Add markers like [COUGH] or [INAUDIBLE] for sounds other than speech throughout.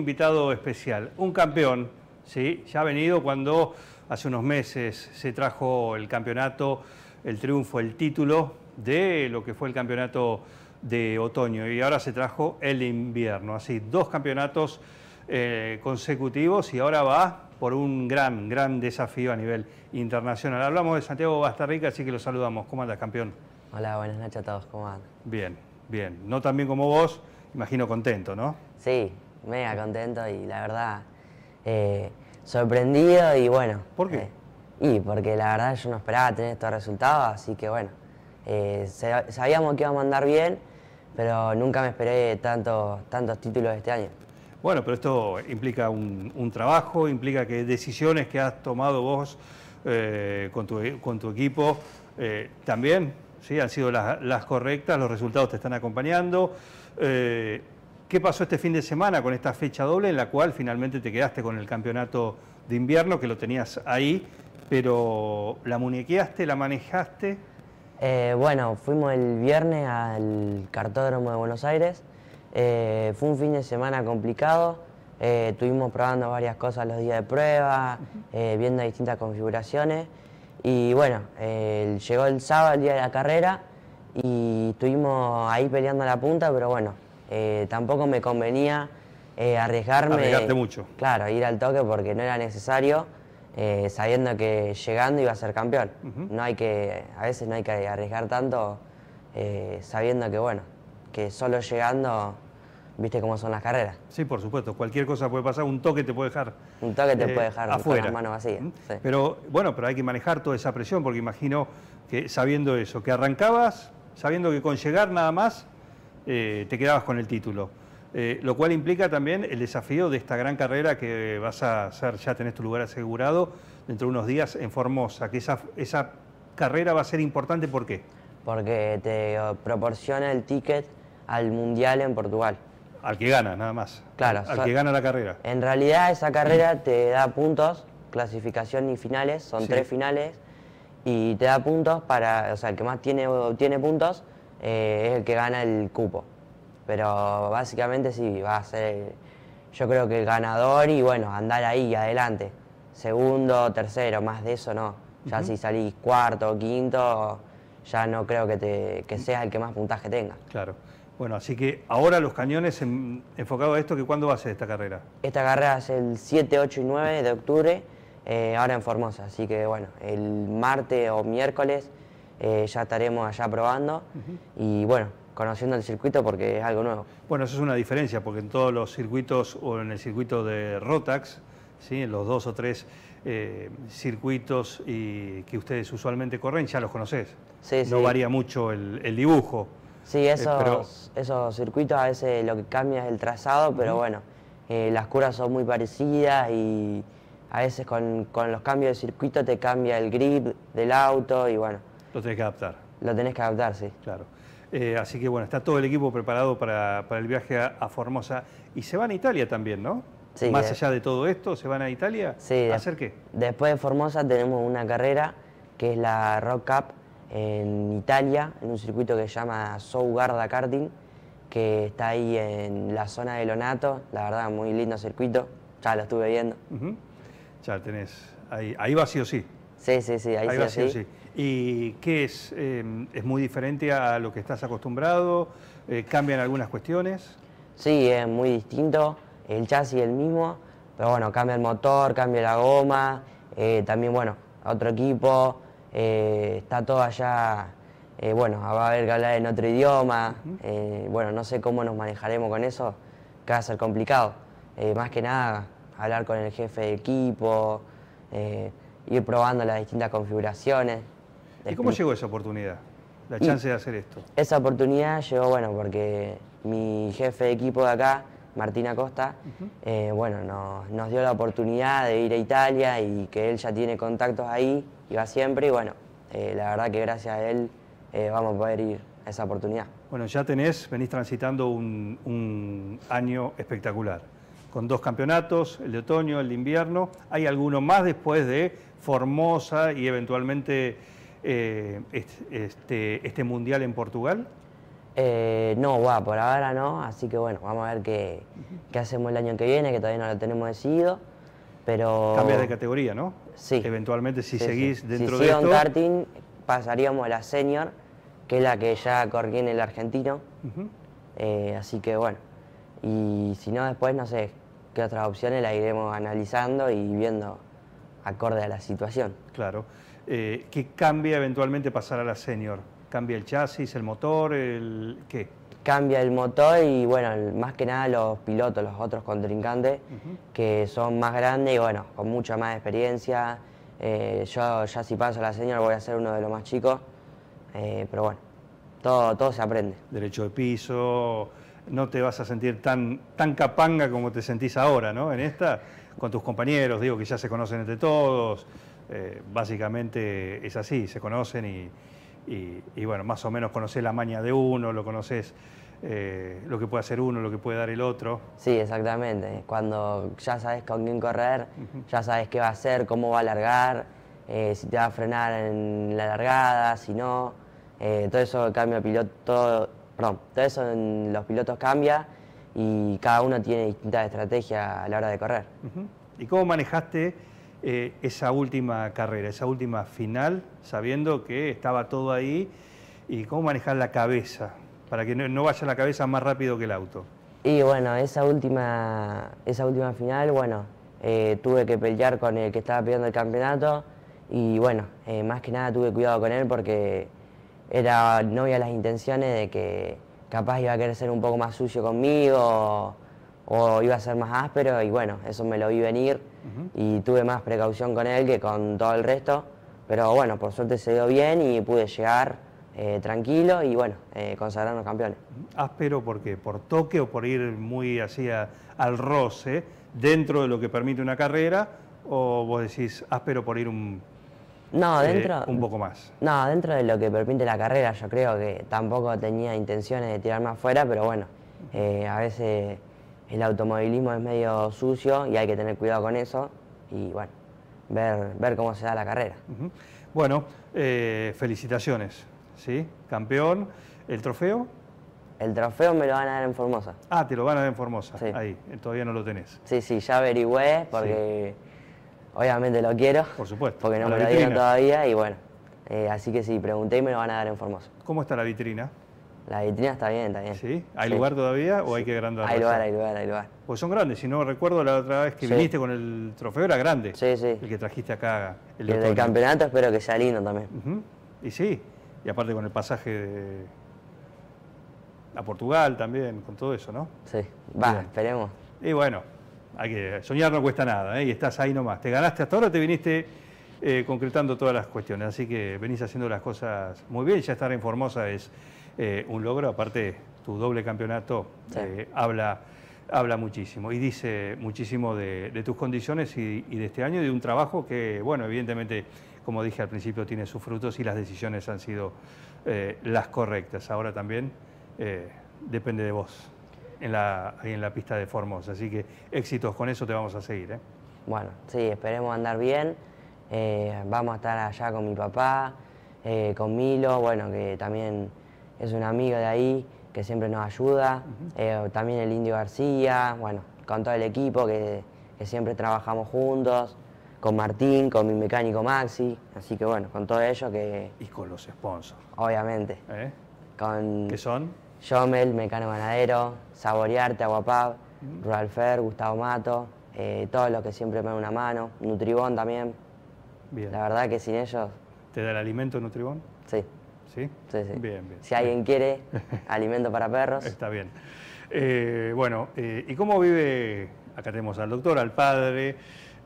invitado especial, un campeón, ¿sí? ya ha venido cuando hace unos meses se trajo el campeonato, el triunfo, el título de lo que fue el campeonato de otoño y ahora se trajo el invierno, así dos campeonatos eh, consecutivos y ahora va por un gran, gran desafío a nivel internacional. Hablamos de Santiago Bastarrica, así que lo saludamos. ¿Cómo andas, campeón? Hola, buenas noches a todos, ¿cómo andan? Bien, bien. No tan bien como vos, imagino contento, ¿no? Sí, mega contento y la verdad eh, sorprendido y bueno. ¿Por qué? Eh, y porque la verdad yo no esperaba tener estos resultados, así que bueno, eh, sabíamos que iba a mandar bien, pero nunca me esperé tanto, tantos títulos este año. Bueno, pero esto implica un, trabajo, implica que decisiones que has tomado vos con tu, equipo también ¿sí? han sido las, las, correctas, los resultados te están acompañando. ¿Qué pasó este fin de semana con esta fecha doble en la cual finalmente te quedaste con el campeonato de invierno que lo tenías ahí, pero la muñequeaste, la manejaste? Eh, bueno, fuimos el viernes al cartódromo de Buenos Aires. Eh, fue un fin de semana complicado. Eh, estuvimos probando varias cosas los días de prueba, eh, viendo distintas configuraciones. Y bueno, llegó el sábado, el día de la carrera, y estuvimos ahí peleando a la punta, pero bueno, eh, tampoco me convenía eh, arriesgarme. Arriesgarte mucho. Claro, ir al toque porque no era necesario, eh, sabiendo que llegando iba a ser campeón. No hay que, a veces no hay que arriesgar tanto, sabiendo que bueno, que solo llegando viste cómo son las carreras. Sí, por supuesto, cualquier cosa puede pasar, un toque te puede dejar. Un toque te puede dejar afuera. con Pero bueno, pero hay que manejar toda esa presión, porque imagino que sabiendo eso, que arrancabas, sabiendo que con llegar nada más eh, te quedabas con el título. Eh, lo cual implica también el desafío de esta gran carrera que vas a hacer, ya tenés tu lugar asegurado dentro de unos días en Formosa, que esa, esa carrera va a ser importante, ¿por qué? Porque te proporciona el ticket al Mundial en Portugal. Al que gana, nada más. Claro. Al, que gana la carrera. En realidad esa carrera te da puntos, clasificación y finales, son tres finales, y te da puntos para, o sea, el que más tiene, tiene puntos eh, es el que gana el cupo. Pero básicamente sí, va a ser yo creo que el ganador y bueno, andar ahí adelante. Segundo, tercero, más de eso no. Ya si salís cuarto o quinto, ya no creo que, te, seas el que más puntaje tenga. Claro. Bueno, así que ahora los cañones enfocados enfocado a esto, que ¿cuándo va a ser esta carrera? Esta carrera es el 7, 8 y 9 de octubre, eh, ahora en Formosa. Así que bueno, el martes o miércoles eh, ya estaremos allá probando y bueno, conociendo el circuito porque es algo nuevo. Bueno, eso es una diferencia porque en todos los circuitos o en el circuito de Rotax, ¿sí? en los dos o tres eh, circuitos y que ustedes usualmente corren, ya los conoces. no varía mucho el, dibujo. Sí, eh, esos, esos circuitos a veces lo que cambia es el trazado, pero bueno, las curas son muy parecidas y a veces con, con los cambios de circuito te cambia el grip del auto y bueno, lo tenés que adaptar. Lo tenés que adaptar, sí. Claro. Eh, así que bueno, está todo el equipo preparado para, el viaje a, Formosa. Y se van a Italia también, ¿no? Sí. Más allá de todo esto, ¿se van a Italia? Sí. ¿A hacer qué? Después de Formosa tenemos una carrera que es la Rock Cup en Italia, en un circuito que se llama Sougarda Karting, que está ahí en la zona de Lonato. La verdad, muy lindo circuito. Ya lo estuve viendo. Ya tenés. Ahí, ahí va sí o sí. Sí, sí, sí. Ahí, ahí sí o sí. sí y qué es, em, es muy diferente a lo que estás acostumbrado, eh, cambian algunas cuestiones. Sí, es muy distinto, el chasis es el mismo, pero bueno, cambia el motor, cambia la goma, eh, también bueno, otro equipo, eh, está todo allá, bueno, va a haber que hablar en otro idioma, bueno, no sé cómo nos manejaremos con eso, que va a ser complicado, más que nada hablar con el jefe de equipo, ir probando las distintas configuraciones. ¿Y cómo llegó esa oportunidad? La chance de hacer esto. Esa oportunidad llegó, bueno, porque mi jefe de equipo de acá, Martín Acosta, eh, bueno, nos, dio la oportunidad de ir a Italia y que él ya tiene contactos ahí, y va siempre, y bueno, eh, la verdad que gracias a él eh, vamos a poder ir a esa oportunidad. Bueno, ya tenés, venís transitando un, un año espectacular, con dos campeonatos, el de otoño, el de invierno, hay alguno más después de Formosa y eventualmente eh, este, este, mundial en Portugal? Eh, no, va, por ahora no, así que bueno, vamos a ver qué, hacemos el año que viene, que todavía no lo tenemos decidido, pero... Cambias de categoría, ¿no? Sí. Eventualmente si seguís dentro de esto... Si karting, pasaríamos a la senior, que es la que ya corrí en el argentino, eh, así que bueno, y si no después, no sé, qué otras opciones La iremos analizando y viendo acorde a la situación. Claro. ¿Qué eh, que cambia eventualmente pasar a la senior? ¿Cambia el chasis, el motor, el qué? Cambia el motor y bueno, más que nada los pilotos, los otros contrincantes, que son más grandes y bueno, con mucha más experiencia. Eh, yo ya si paso a la senior voy a ser uno de los más chicos, eh, pero bueno, todo, todo se aprende. Derecho de piso, no te vas a sentir tan, tan capanga como te sentís ahora, ¿no? En esta, con tus compañeros, digo que ya se conocen entre todos. Eh, básicamente es así, se conocen y, bueno, más o menos conoces la maña de uno, lo conoces eh, lo que puede hacer uno, lo que puede dar el otro. Sí, exactamente. Cuando ya sabes con quién correr, ya sabes qué va a hacer, cómo va a largar, eh, si te va a frenar en la largada, si no. todo eso cambia piloto, todo, todo eso en los pilotos cambia y cada uno tiene distintas estrategias a la hora de correr. ¿Y cómo manejaste eh, esa última carrera, esa última final, sabiendo que estaba todo ahí y cómo manejar la cabeza para que no, vaya la cabeza más rápido que el auto. Y bueno, esa última, esa última final, bueno, eh, tuve que pelear con el que estaba pidiendo el campeonato y bueno, eh, más que nada tuve cuidado con él porque era no había las intenciones de que capaz iba a querer ser un poco más sucio conmigo o iba a ser más áspero y bueno, eso me lo vi venir y tuve más precaución con él que con todo el resto, pero bueno, por suerte se dio bien y pude llegar eh, tranquilo y bueno, eh, consagrarnos campeones. ¿Áspero por qué? ¿Por toque o por ir muy así al roce dentro de lo que permite una carrera o vos decís áspero por ir un... No, eh, dentro... un poco más. No, dentro de lo que permite la carrera yo creo que tampoco tenía intenciones de tirarme afuera, pero bueno, eh, a veces el automovilismo es medio sucio y hay que tener cuidado con eso y bueno, ver, cómo se da la carrera. Bueno, eh, felicitaciones, ¿sí? Campeón. ¿El trofeo? El trofeo me lo van a dar en Formosa. Ah, te lo van a dar en Formosa. Ahí, eh, todavía no lo tenés. Sí, sí, ya averigüé porque obviamente lo quiero. Por supuesto. Porque no me lo dieron todavía y bueno. Eh, así que sí, pregunté y me lo van a dar en Formosa. ¿Cómo está la vitrina? La vitrina está bien, está ¿Sí? ¿Hay lugar todavía o hay que agrandar? Hay lugar, hay lugar, hay lugar. Pues son grandes, si no recuerdo la otra vez que viniste con el trofeo era grande. Sí, sí. El que trajiste acá. El, del campeonato espero que sea lindo también. Y sí, y aparte con el pasaje a Portugal también, con todo eso, ¿no? Sí, va, esperemos. Y bueno, hay que soñar no cuesta nada, ¿eh? y estás ahí nomás. Te ganaste hasta ahora, te viniste eh, concretando todas las cuestiones, así que venís haciendo las cosas muy bien, ya estar en Formosa es... Eh, un logro, aparte tu doble campeonato eh, habla, habla muchísimo y dice muchísimo de, tus condiciones y, de este año y de un trabajo que, bueno, evidentemente, como dije al principio, tiene sus frutos y las decisiones han sido eh, las correctas. Ahora también depende de vos en la, en la pista de Formosa, así que éxitos con eso, te vamos a seguir. Bueno, sí, esperemos andar bien. vamos a estar allá con mi papá, con Milo, bueno, que también es un amigo de ahí que siempre nos ayuda, eh, también el Indio García, bueno, con todo el equipo que, siempre trabajamos juntos, con Martín, con mi mecánico Maxi, así que bueno, con todo ello que... Y con los sponsors. Obviamente. ¿Eh? Con ¿Qué son? Yomel, Mecano Ganadero, Saborearte, Aguapab, uh Gustavo Mato, eh, todos los que siempre me dan una mano, Nutribón también. Bien. La verdad que sin ellos... ¿Te da el alimento Nutribón? Sí. Si alguien quiere [LAUGHS] alimento para perros. Está bien. Eh, bueno, eh, ¿y cómo vive? Acá tenemos al doctor, al padre,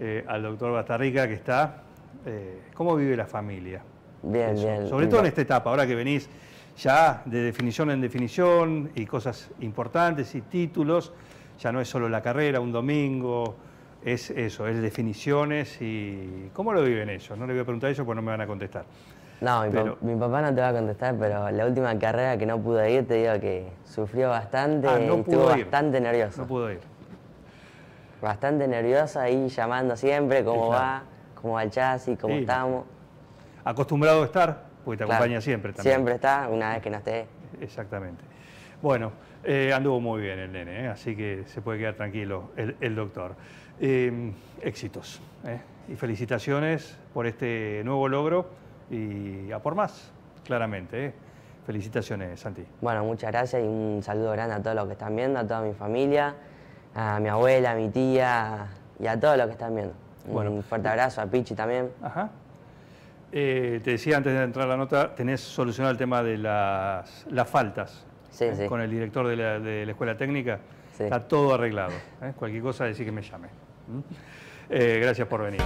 eh, al doctor Bastarrica que está. ¿Cómo vive la familia? Bien, bien. Sobre todo en esta etapa, ahora que venís ya de definición en definición y cosas importantes y títulos, ya no es solo la carrera, un domingo, es eso, es definiciones y cómo lo viven ellos. No le voy a preguntar eso ellos porque no me van a contestar. No, mi, papá no te va a contestar, pero la última carrera que no pude ir, te digo que sufrió bastante y ah, estuvo bastante nervioso. No pudo ir. Bastante nerviosa ahí llamando siempre cómo va, cómo va el chasis, cómo estamos. Acostumbrado a estar, porque te acompaña siempre también. Siempre está, una vez que no esté. Exactamente. Bueno, eh, anduvo muy bien el nene, ¿eh? así que se puede quedar tranquilo el, doctor. Eh, éxitos y felicitaciones por este nuevo logro y a por más, claramente. ¿eh? Felicitaciones, Santi. Bueno, muchas gracias y un saludo grande a todos los que están viendo, a toda mi familia, a mi abuela, a mi tía y a todos los que están viendo. Bueno. Un fuerte eh, abrazo a Pichi también. Eh, te decía antes de entrar la nota, tenés solucionado el tema de las, faltas con el director de la, Escuela Técnica. Está todo arreglado. Cualquier cosa, decir que me llame. gracias por venir.